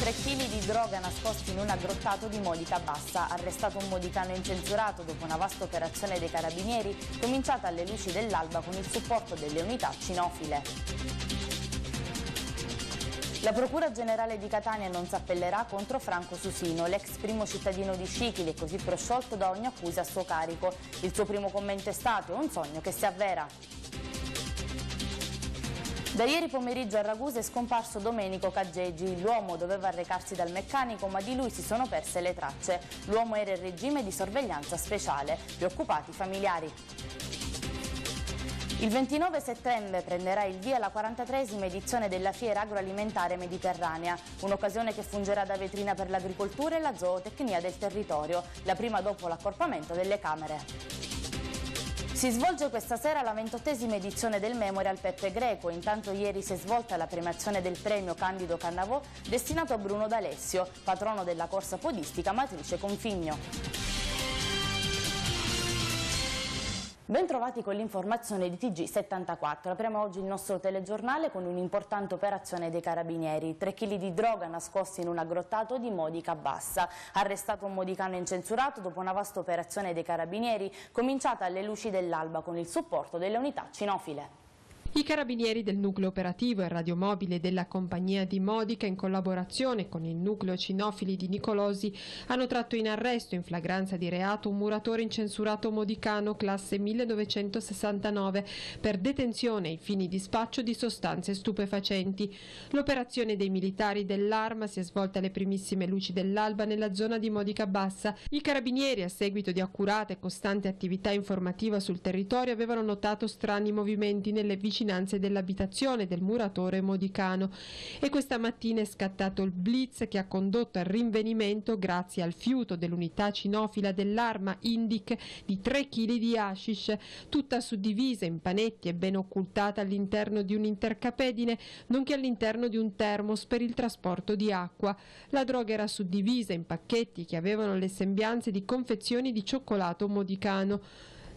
3 kg di droga nascosti in un aggrottato di Modica Bassa, arrestato un modicano incensurato dopo una vasta operazione dei carabinieri cominciata alle luci dell'alba con il supporto delle unità cinofile. La Procura Generale di Catania non si appellerà contro Franco Susino, l'ex primo cittadino di Scicli, e così prosciolto da ogni accusa a suo carico. Il suo primo commento è stato un sogno che si avvera. Da ieri pomeriggio a Ragusa è scomparso Domenico Caggeggi. L'uomo doveva recarsi dal meccanico ma di lui si sono perse le tracce. L'uomo era in regime di sorveglianza speciale. Preoccupati i familiari. Il 29 settembre prenderà il via la 43esima edizione della Fiera Agroalimentare Mediterranea, un'occasione che fungerà da vetrina per l'agricoltura e la zootecnia del territorio, la prima dopo l'accorpamento delle Camere. Si svolge questa sera la ventottesima edizione del Memorial Peppe Greco. Intanto ieri si è svolta la premiazione del premio Candido Cannavò destinato a Bruno D'Alessio, patrono della corsa podistica matrice Configno. Bentrovati con l'informazione di TG74. Apriamo oggi il nostro telegiornale con un'importante operazione dei carabinieri. Tre chili di droga nascosti in un aggrottato di Modica Bassa. Arrestato un modicano incensurato dopo una vasta operazione dei carabinieri cominciata alle luci dell'alba con il supporto delle unità cinofile. I carabinieri del nucleo operativo e radiomobile della compagnia di Modica in collaborazione con il nucleo cinofili di Nicolosi hanno tratto in arresto in flagranza di reato un muratore incensurato modicano classe 1969 per detenzione ai fini di spaccio di sostanze stupefacenti. L'operazione dei militari dell'arma si è svolta alle primissime luci dell'alba nella zona di Modica Bassa. I carabinieri a seguito di accurata e costante attività informativa sul territorio avevano notato strani movimenti nelle vicinanze vicinanze dell'abitazione del muratore Modicano e questa mattina è scattato il blitz che ha condotto al rinvenimento grazie al fiuto dell'unità cinofila dell'arma Indic di 3 kg di hashish, tutta suddivisa in panetti e ben occultata all'interno di un intercapedine nonché all'interno di un termos per il trasporto di acqua. La droga era suddivisa in pacchetti che avevano le sembianze di confezioni di cioccolato modicano.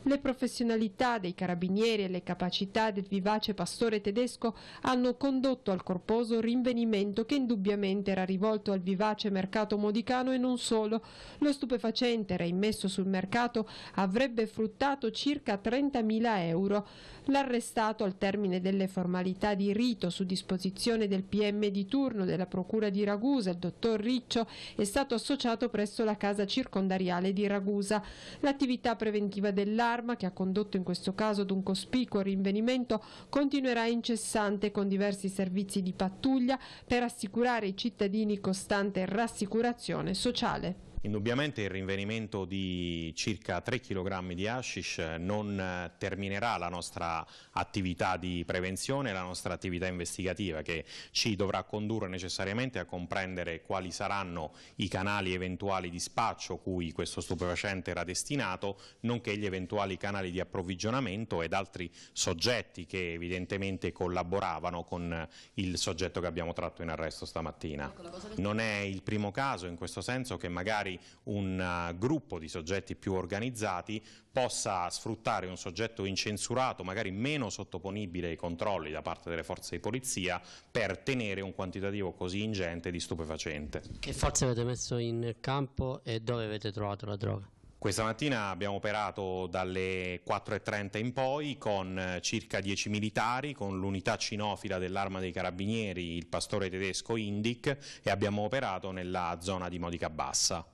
Le professionalità dei carabinieri e le capacità del vivace pastore tedesco hanno condotto al corposo rinvenimento che indubbiamente era rivolto al vivace mercato modicano e non solo. Lo stupefacente reimmesso sul mercato avrebbe fruttato circa 30.000 euro. L'arrestato al termine delle formalità di rito su disposizione del PM di turno della Procura di Ragusa, il dottor Riccio, è stato associato presso la casa circondariale di Ragusa. L'attività preventiva dell'area d'arma, che ha condotto in questo caso ad un cospicuo rinvenimento, continuerà incessante con diversi servizi di pattuglia per assicurare ai cittadini costante rassicurazione sociale. Indubbiamente il rinvenimento di circa 3 kg di hashish non terminerà la nostra attività di prevenzione, la nostra attività investigativa che ci dovrà condurre necessariamente a comprendere quali saranno i canali eventuali di spaccio cui questo stupefacente era destinato, nonché gli eventuali canali di approvvigionamento ed altri soggetti che evidentemente collaboravano con il soggetto che abbiamo tratto in arresto stamattina. Ecco, non è il primo caso in questo senso che magari magari un eh, gruppo di soggetti più organizzati possa sfruttare un soggetto incensurato, magari meno sottoponibile ai controlli da parte delle forze di polizia, per tenere un quantitativo così ingente di stupefacente. Che forze avete messo in campo e dove avete trovato la droga? Questa mattina abbiamo operato dalle 4.30 in poi con eh, circa 10 militari, con l'unità cinofila dell'arma dei carabinieri, il pastore tedesco Indic e abbiamo operato nella zona di Modica Bassa.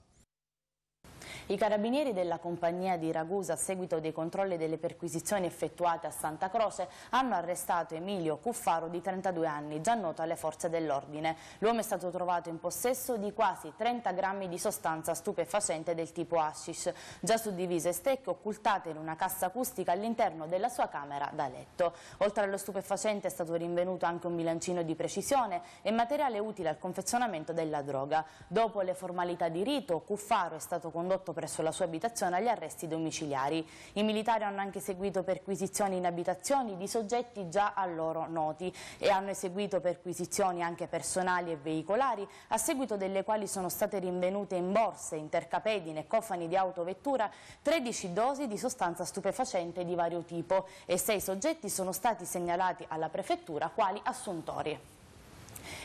I carabinieri della compagnia di Ragusa, a seguito dei controlli delle perquisizioni effettuate a Santa Croce, hanno arrestato Emilio Cuffaro di 32 anni, già noto alle forze dell'ordine. L'uomo è stato trovato in possesso di quasi 30 grammi di sostanza stupefacente del tipo hashish, già suddivise stecche occultate in una cassa acustica all'interno della sua camera da letto. Oltre allo stupefacente è stato rinvenuto anche un bilancino di precisione e materiale utile al confezionamento della droga. Dopo le formalità di rito, Cuffaro è stato condotto per presso la sua abitazione agli arresti domiciliari. I militari hanno anche eseguito perquisizioni in abitazioni di soggetti già a loro noti e hanno eseguito perquisizioni anche personali e veicolari, a seguito delle quali sono state rinvenute in borse, intercapedine e cofani di autovettura 13 dosi di sostanza stupefacente di vario tipo e sei soggetti sono stati segnalati alla prefettura quali assuntori.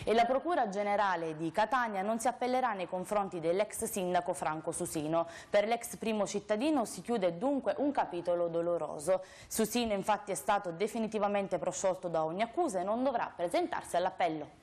E la Procura Generale di Catania non si appellerà nei confronti dell'ex sindaco Franco Susino. Per l'ex primo cittadino si chiude dunque un capitolo doloroso. Susino infatti è stato definitivamente prosciolto da ogni accusa e non dovrà presentarsi all'appello.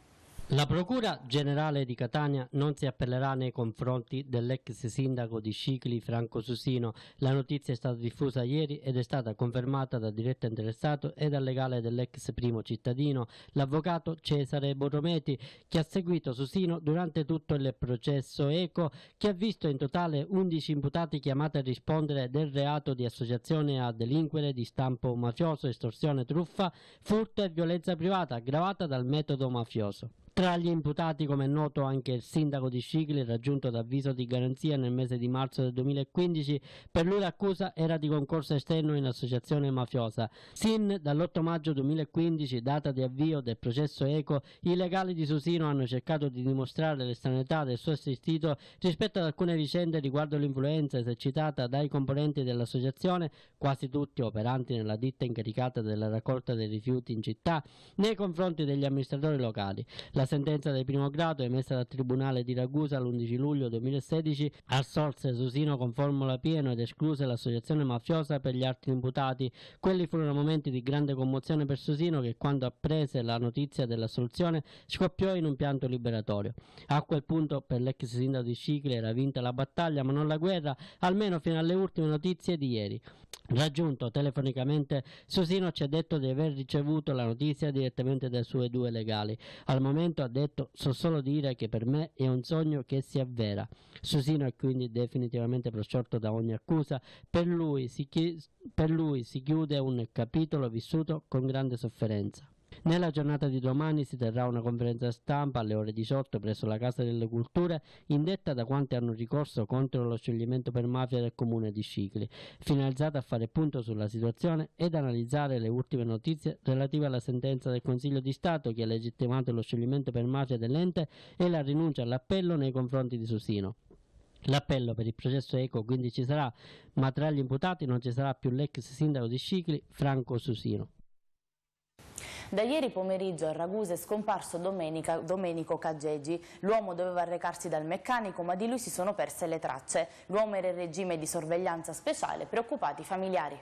La Procura Generale di Catania non si appellerà nei confronti dell'ex sindaco di Scicli Franco Susino. La notizia è stata diffusa ieri ed è stata confermata dal diretto interessato e dal legale dell'ex primo cittadino, l'avvocato Cesare Borrometi, che ha seguito Susino durante tutto il processo ECO, che ha visto in totale 11 imputati chiamati a rispondere del reato di associazione a delinquere di stampo mafioso, estorsione truffa, furto e violenza privata aggravata dal metodo mafioso. Tra gli imputati, come è noto, anche il sindaco di Scicli, raggiunto da avviso di garanzia nel mese di marzo del 2015, per lui l'accusa era di concorso esterno in associazione mafiosa. Sin dall'8 maggio 2015, data di avvio del processo ECO, i legali di Susino hanno cercato di dimostrare l'estraneità del suo assistito rispetto ad alcune vicende riguardo l'influenza esercitata dai componenti dell'associazione, quasi tutti operanti nella ditta incaricata della raccolta dei rifiuti in città, nei confronti degli amministratori locali. La la sentenza del primo grado emessa dal Tribunale di Ragusa l'11 luglio 2016 assolse Susino con formula piena ed escluse l'associazione mafiosa per gli altri imputati. Quelli furono momenti di grande commozione per Susino che quando apprese la notizia dell'assoluzione scoppiò in un pianto liberatorio. A quel punto per l'ex sindaco di Cicle era vinta la battaglia ma non la guerra, almeno fino alle ultime notizie di ieri. Raggiunto telefonicamente, Susino ci ha detto di aver ricevuto la notizia direttamente dai suoi due legali. Al momento momento ha detto so solo dire che per me è un sogno che si avvera. Susino è quindi definitivamente prosciolto da ogni accusa, per lui si, chi- per lui si chiude un capitolo vissuto con grande sofferenza. Nella giornata di domani si terrà una conferenza stampa alle ore 18 presso la Casa delle Culture indetta da quanti hanno ricorso contro lo scioglimento per mafia del comune di Scicli, finalizzata a fare punto sulla situazione ed analizzare le ultime notizie relative alla sentenza del Consiglio di Stato che ha legittimato lo scioglimento per mafia dell'ente e la rinuncia all'appello nei confronti di Susino. L'appello per il processo Eco quindi ci sarà, ma tra gli imputati non ci sarà più l'ex sindaco di Scicli, Franco Susino. Da ieri pomeriggio a Raguse è scomparso Domenica, Domenico Caggegi. L'uomo doveva recarsi dal meccanico ma di lui si sono perse le tracce. L'uomo era in regime di sorveglianza speciale, preoccupati i familiari.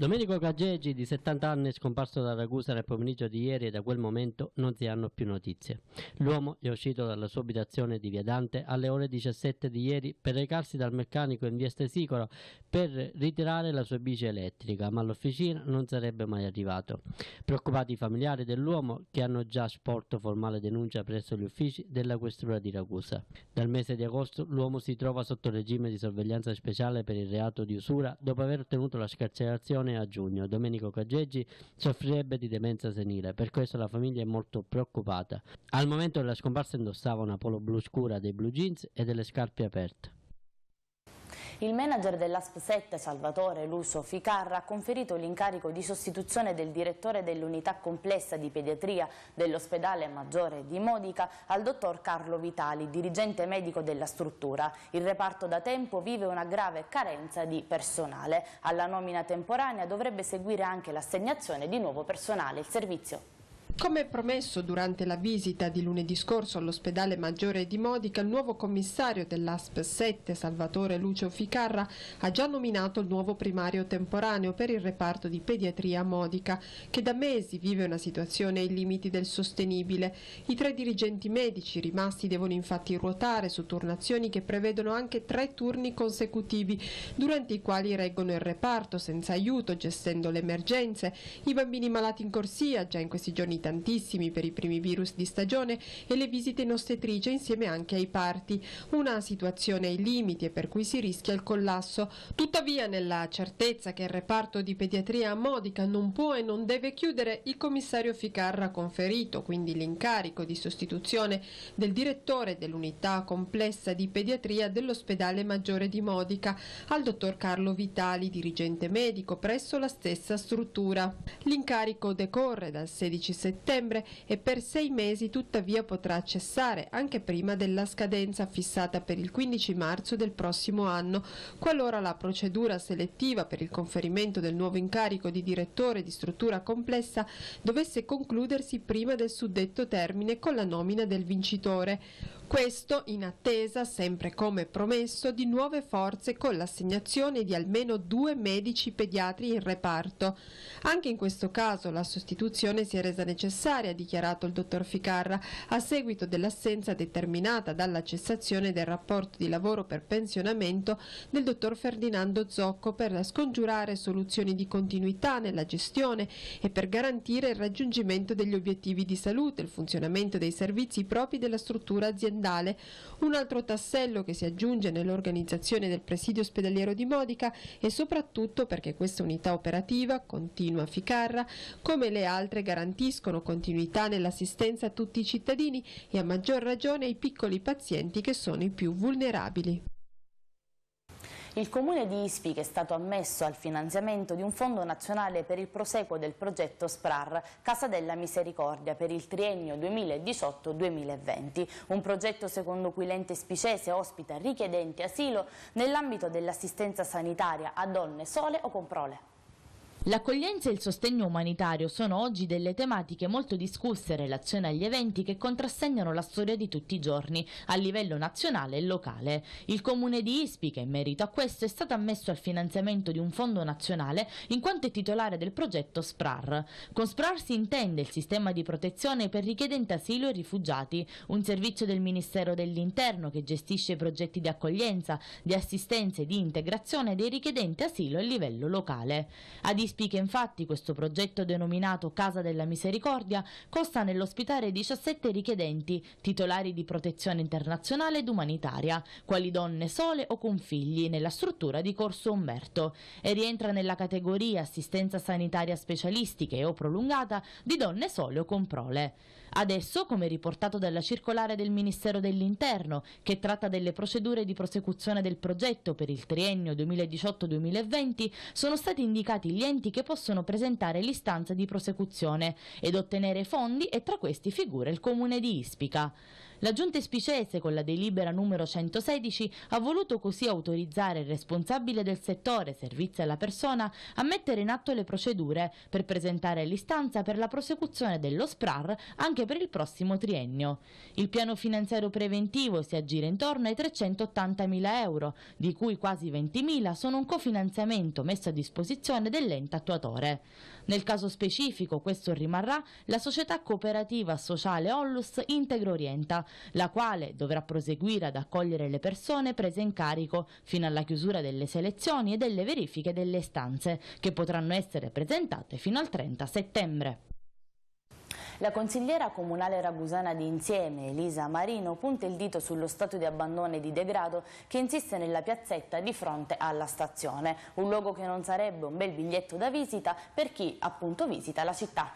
Domenico Caggeggi, di 70 anni, scomparso da Ragusa nel pomeriggio di ieri e da quel momento non si hanno più notizie. L'uomo è uscito dalla sua abitazione di Via Dante alle ore 17 di ieri per recarsi dal meccanico in via Stesicola per ritirare la sua bici elettrica, ma all'officina non sarebbe mai arrivato. Preoccupati i familiari dell'uomo che hanno già sporto formale denuncia presso gli uffici della questura di Ragusa. Dal mese di agosto l'uomo si trova sotto regime di sorveglianza speciale per il reato di usura dopo aver ottenuto la scarcerazione giovane a giugno. Domenico Caggeggi soffrirebbe di demenza senile, per questo la famiglia è molto preoccupata. Al momento della scomparsa indossava una polo blu scura, dei blue jeans e delle scarpe aperte. Il manager dell'ASP 7, Salvatore Luso Ficarra, ha conferito l'incarico di sostituzione del direttore dell'unità complessa di pediatria dell'ospedale Maggiore di Modica al dottor Carlo Vitali, dirigente medico della struttura. Il reparto da tempo vive una grave carenza di personale. Alla nomina temporanea dovrebbe seguire anche l'assegnazione di nuovo personale. Il servizio come promesso durante la visita di lunedì scorso all'ospedale Maggiore di Modica, il nuovo commissario dell'ASP 7, Salvatore Lucio Ficarra, ha già nominato il nuovo primario temporaneo per il reparto di pediatria Modica, che da mesi vive una situazione ai limiti del sostenibile. I tre dirigenti medici rimasti devono infatti ruotare su turnazioni che prevedono anche tre turni consecutivi, durante i quali reggono il reparto senza aiuto, gestendo le emergenze. I bambini malati in corsia, già in questi giorni italiani, tantissimi per i primi virus di stagione e le visite in ostetrice insieme anche ai parti, una situazione ai limiti e per cui si rischia il collasso. Tuttavia nella certezza che il reparto di pediatria a Modica non può e non deve chiudere, il commissario Ficarra ha conferito quindi l'incarico di sostituzione del direttore dell'unità complessa di pediatria dell'ospedale maggiore di Modica al dottor Carlo Vitali, dirigente medico presso la stessa struttura. L'incarico decorre dal 16 settembre settembre e per sei mesi tuttavia potrà cessare, anche prima della scadenza fissata per il 15 marzo del prossimo anno, qualora la procedura selettiva per il conferimento del nuovo incarico di direttore di struttura complessa dovesse concludersi prima del suddetto termine con la nomina del vincitore. Questo in attesa, sempre come promesso, di nuove forze con l'assegnazione di almeno due medici pediatri in reparto. Anche in questo caso la sostituzione si è resa necessaria, ha dichiarato il dottor Ficarra, a seguito dell'assenza determinata dalla cessazione del rapporto di lavoro per pensionamento del dottor Ferdinando Zocco per scongiurare soluzioni di continuità nella gestione e per garantire il raggiungimento degli obiettivi di salute, e il funzionamento dei servizi propri della struttura aziendale aziendale. Un altro tassello che si aggiunge nell'organizzazione del presidio ospedaliero di Modica e soprattutto perché questa unità operativa, continua Ficarra, come le altre garantiscono continuità nell'assistenza a tutti i cittadini e a maggior ragione ai piccoli pazienti che sono i più vulnerabili. Il comune di Ispica è stato ammesso al finanziamento di un fondo nazionale per il proseguo del progetto SPRAR Casa della Misericordia per il triennio 2018-2020, un progetto secondo cui l'ente spicese ospita richiedenti asilo nell'ambito dell'assistenza sanitaria a donne sole o con prole. L'accoglienza e il sostegno umanitario sono oggi delle tematiche molto discusse in relazione agli eventi che contrassegnano la storia di tutti i giorni, a livello nazionale e locale. Il comune di Ispica in merito a questo è stato ammesso al finanziamento di un fondo nazionale, in quanto è titolare del progetto SPRAR. Con SPRAR si intende il sistema di protezione per richiedenti asilo e rifugiati, un servizio del Ministero dell'Interno che gestisce i progetti di accoglienza, di assistenza e di integrazione dei richiedenti asilo a livello locale. Ad Ispica infatti questo progetto denominato Casa della Misericordia costa nell'ospitare 17 richiedenti, titolari di protezione internazionale ed umanitaria, quali donne sole o con figli, nella struttura di Corso Umberto e rientra nella categoria assistenza sanitaria specialistica e o prolungata di donne sole o con prole. Adesso, come riportato dalla circolare del Ministero dell'Interno, che tratta delle procedure di prosecuzione del progetto per il triennio 2018-2020, sono stati indicati gli enti che possono presentare l'istanza di prosecuzione ed ottenere fondi e tra questi figura il Comune di Ispica. La Giunta Espicese, con la delibera numero 116, ha voluto così autorizzare il responsabile del settore servizi alla persona a mettere in atto le procedure per presentare l'istanza per la prosecuzione dello SPRAR anche per il prossimo triennio. Il piano finanziario preventivo si aggira intorno ai 380.000 euro, di cui quasi 20.000 sono un cofinanziamento messo a disposizione dell'ente attuatore. Nel caso specifico questo rimarrà la società cooperativa sociale Ollus Integro Orienta, la quale dovrà proseguire ad accogliere le persone prese in carico fino alla chiusura delle selezioni e delle verifiche delle stanze, che potranno essere presentate fino al 30 settembre. La consigliera comunale ragusana di Insieme, Elisa Marino, punta il dito sullo stato di abbandono e di degrado che insiste nella piazzetta di fronte alla stazione, un luogo che non sarebbe un bel biglietto da visita per chi appunto visita la città.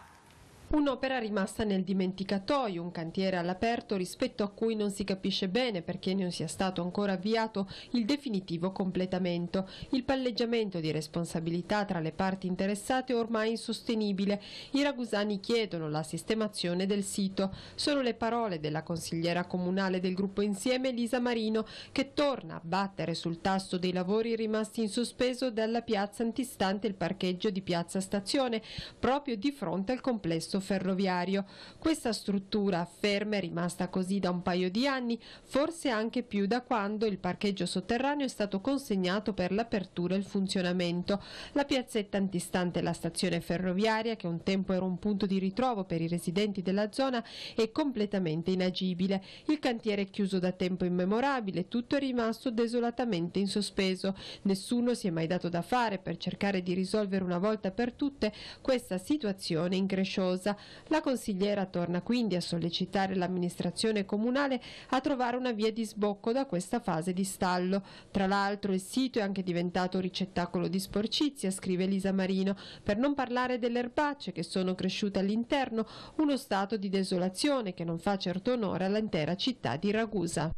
Un'opera rimasta nel dimenticatoio, un cantiere all'aperto rispetto a cui non si capisce bene perché non sia stato ancora avviato il definitivo completamento. Il palleggiamento di responsabilità tra le parti interessate è ormai insostenibile. I ragusani chiedono la sistemazione del sito. Sono le parole della consigliera comunale del gruppo Insieme Lisa Marino che torna a battere sul tasto dei lavori rimasti in sospeso dalla piazza antistante il parcheggio di Piazza Stazione, proprio di fronte al complesso ferroviario. Questa struttura ferma è rimasta così da un paio di anni, forse anche più da quando il parcheggio sotterraneo è stato consegnato per l'apertura e il funzionamento. La piazzetta antistante la stazione ferroviaria, che un tempo era un punto di ritrovo per i residenti della zona, è completamente inagibile. Il cantiere è chiuso da tempo immemorabile, tutto è rimasto desolatamente in sospeso. Nessuno si è mai dato da fare per cercare di risolvere una volta per tutte questa situazione incresciosa urgenza, la consigliera torna quindi a sollecitare l'amministrazione comunale a trovare una via di sbocco da questa fase di stallo. Tra l'altro il sito è anche diventato ricettacolo di sporcizia, scrive Elisa Marino, per non parlare delle erbacce che sono cresciute all'interno, uno stato di desolazione che non fa certo onore all'intera città di Ragusa.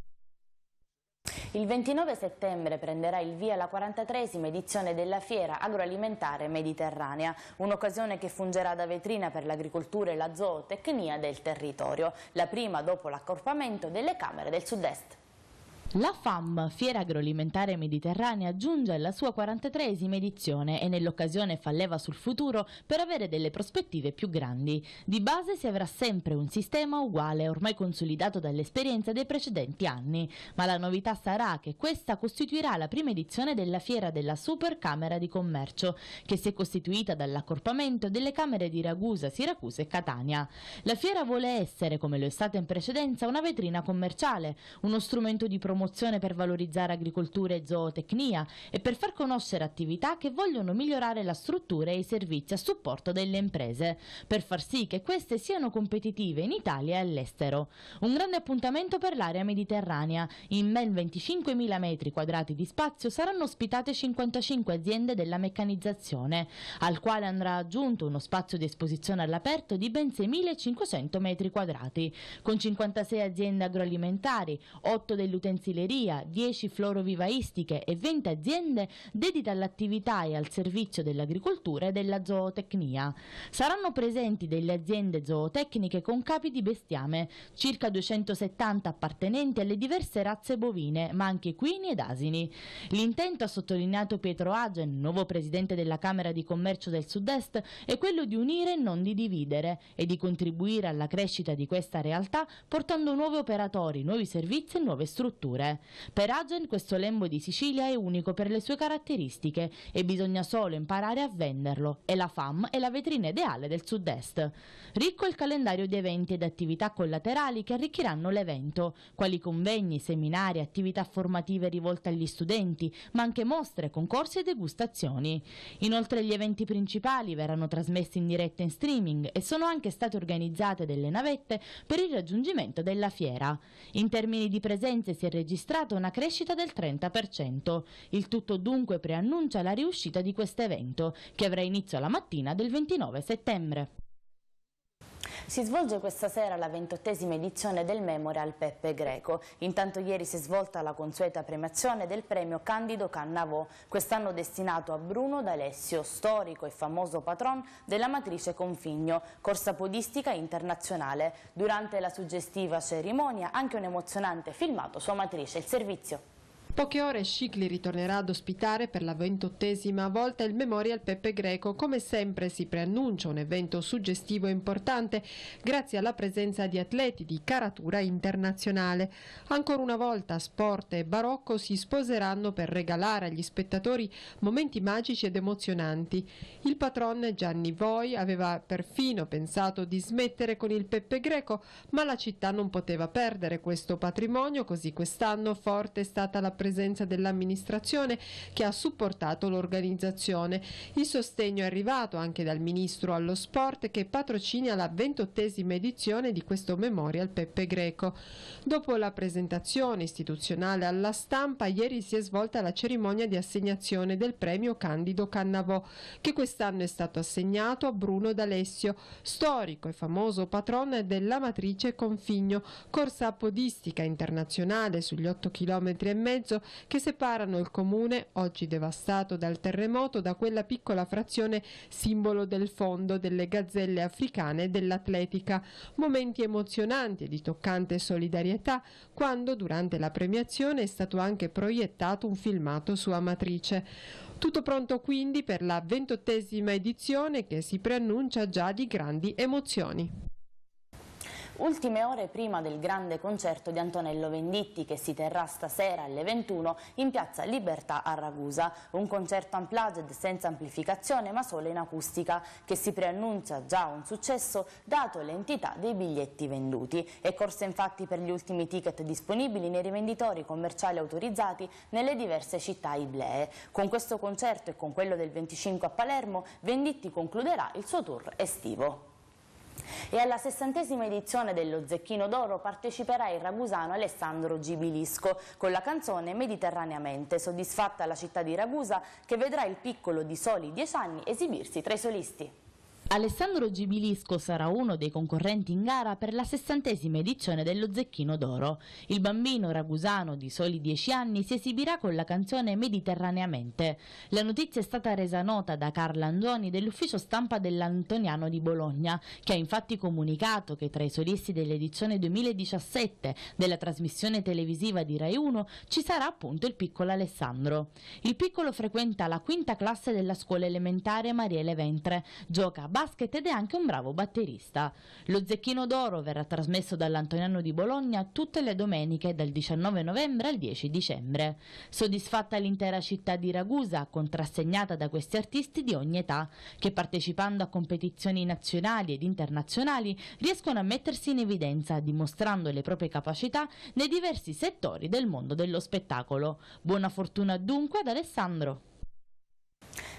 Il 29 settembre prenderà il via la 43esima edizione della Fiera Agroalimentare Mediterranea, un'occasione che fungerà da vetrina per l'agricoltura e la zootecnia del territorio, la prima dopo l'accorpamento delle Camere del Sud-Est. La FAM, Fiera Agroalimentare Mediterranea, giunge alla sua 43esima edizione e nell'occasione fa leva sul futuro per avere delle prospettive più grandi. Di base si avrà sempre un sistema uguale, ormai consolidato dall'esperienza dei precedenti anni, ma la novità sarà che questa costituirà la prima edizione della Fiera della Supercamera di Commercio, che si è costituita dall'accorpamento delle Camere di Ragusa, Siracusa e Catania. La fiera vuole essere, come lo è stata in precedenza, una vetrina commerciale, uno strumento di promozione promozione per valorizzare agricoltura e zootecnia e per far conoscere attività che vogliono migliorare la struttura e i servizi a supporto delle imprese, per far sì che queste siano competitive in Italia e all'estero. Un grande appuntamento per l'area mediterranea. In ben 25.000 metri quadrati di spazio saranno ospitate 55 aziende della meccanizzazione, al quale andrà aggiunto uno spazio di esposizione all'aperto di ben 6.500 metri quadrati, con 56 aziende agroalimentari, 8 dell'utensile destileria, 10 florovivaistiche e 20 aziende dedicate all'attività e al servizio dell'agricoltura e della zootecnia. Saranno presenti delle aziende zootecniche con capi di bestiame, circa 270 appartenenti alle diverse razze bovine, ma anche quini ed asini. L'intento, ha sottolineato Pietro Agen, nuovo presidente della Camera di Commercio del Sud-Est, è quello di unire e non di dividere e di contribuire alla crescita di questa realtà portando nuovi operatori, nuovi servizi e nuove strutture figure. Per Agen questo lembo di Sicilia è unico per le sue caratteristiche e bisogna solo imparare a venderlo e la FAM è la vetrina ideale del sud-est. Ricco il calendario di eventi ed attività collaterali che arricchiranno l'evento, quali convegni, seminari, attività formative rivolte agli studenti, ma anche mostre, concorsi e degustazioni. Inoltre gli eventi principali verranno trasmessi in diretta in streaming e sono anche state organizzate delle navette per il raggiungimento della fiera. In termini di presenze si è registrato registrato una crescita del 30%. Il tutto dunque preannuncia la riuscita di questo evento, che avrà inizio la mattina del 29 settembre. Si svolge questa sera la ventottesima edizione del Memorial Peppe Greco. Intanto ieri si è svolta la consueta premiazione del premio Candido Cannavò, quest'anno destinato a Bruno D'Alessio, storico e famoso patron della matrice Configno, corsa podistica internazionale. Durante la suggestiva cerimonia anche un emozionante filmato su amatrice il servizio poche ore Scicli ritornerà ad ospitare per la ventottesima volta il Memorial Peppe Greco. Come sempre si preannuncia un evento suggestivo e importante grazie alla presenza di atleti di caratura internazionale. Ancora una volta sport e barocco si sposeranno per regalare agli spettatori momenti magici ed emozionanti. Il patron Gianni Voi aveva perfino pensato di smettere con il Peppe Greco, ma la città non poteva perdere questo patrimonio, così quest'anno forte è stata la presenza presenza dell'amministrazione che ha supportato l'organizzazione. Il sostegno è arrivato anche dal Ministro allo Sport che patrocina la ventottesima edizione di questo Memorial Peppe Greco. Dopo la presentazione istituzionale alla stampa, ieri si è svolta la cerimonia di assegnazione del premio Candido Cannavò, che quest'anno è stato assegnato a Bruno D'Alessio, storico e famoso patrone della matrice Configno, corsa podistica internazionale sugli 8 km e mezzo che separano il comune, oggi devastato dal terremoto, da quella piccola frazione simbolo del fondo delle gazzelle africane dell'atletica. Momenti emozionanti e di toccante solidarietà quando durante la premiazione è stato anche proiettato un filmato su Amatrice. Tutto pronto quindi per la ventottesima edizione che si preannuncia già di grandi emozioni. Ultime ore prima del grande concerto di Antonello Venditti che si terrà stasera alle 21 in piazza Libertà a Ragusa. Un concerto unplugged senza amplificazione ma solo in acustica che si preannuncia già un successo dato l'entità dei biglietti venduti. È corso infatti per gli ultimi ticket disponibili nei rivenditori commerciali autorizzati nelle diverse città iblee. Con questo concerto e con quello del 25 a Palermo Venditti concluderà il suo tour estivo. E alla sessantesima edizione dello Zecchino d'Oro parteciperà il ragusano Alessandro Gibilisco con la canzone Mediterraneamente, soddisfatta la città di Ragusa che vedrà il piccolo di soli dieci anni esibirsi tra i solisti. Alessandro Gibilisco sarà uno dei concorrenti in gara per la sessantesima edizione dello Zecchino d'Oro. Il bambino ragusano di soli 10 anni si esibirà con la canzone Mediterraneamente. La notizia è stata resa nota da Carla Andoni dell'ufficio stampa dell'Antoniano di Bologna, che ha infatti comunicato che tra i solisti dell'edizione 2017 della trasmissione televisiva di Rai 1 ci sarà appunto il piccolo Alessandro. Il piccolo frequenta la quinta classe della scuola elementare Mariele Ventre, gioca a basket ed è anche un bravo batterista. Lo Zecchino d'Oro verrà trasmesso dall'Antoniano di Bologna tutte le domeniche dal 19 novembre al 10 dicembre. Soddisfatta l'intera città di Ragusa, contrassegnata da questi artisti di ogni età, che partecipando a competizioni nazionali ed internazionali riescono a mettersi in evidenza dimostrando le proprie capacità nei diversi settori del mondo dello spettacolo. Buona fortuna dunque ad Alessandro!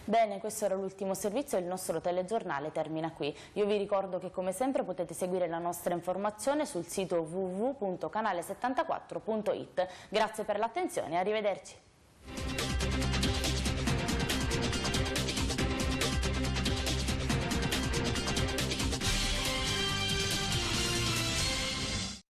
Bene, questo era l'ultimo servizio e il nostro telegiornale termina qui. Io vi ricordo che come sempre potete seguire la nostra informazione sul sito www.canale74.it. Grazie per l'attenzione e arrivederci.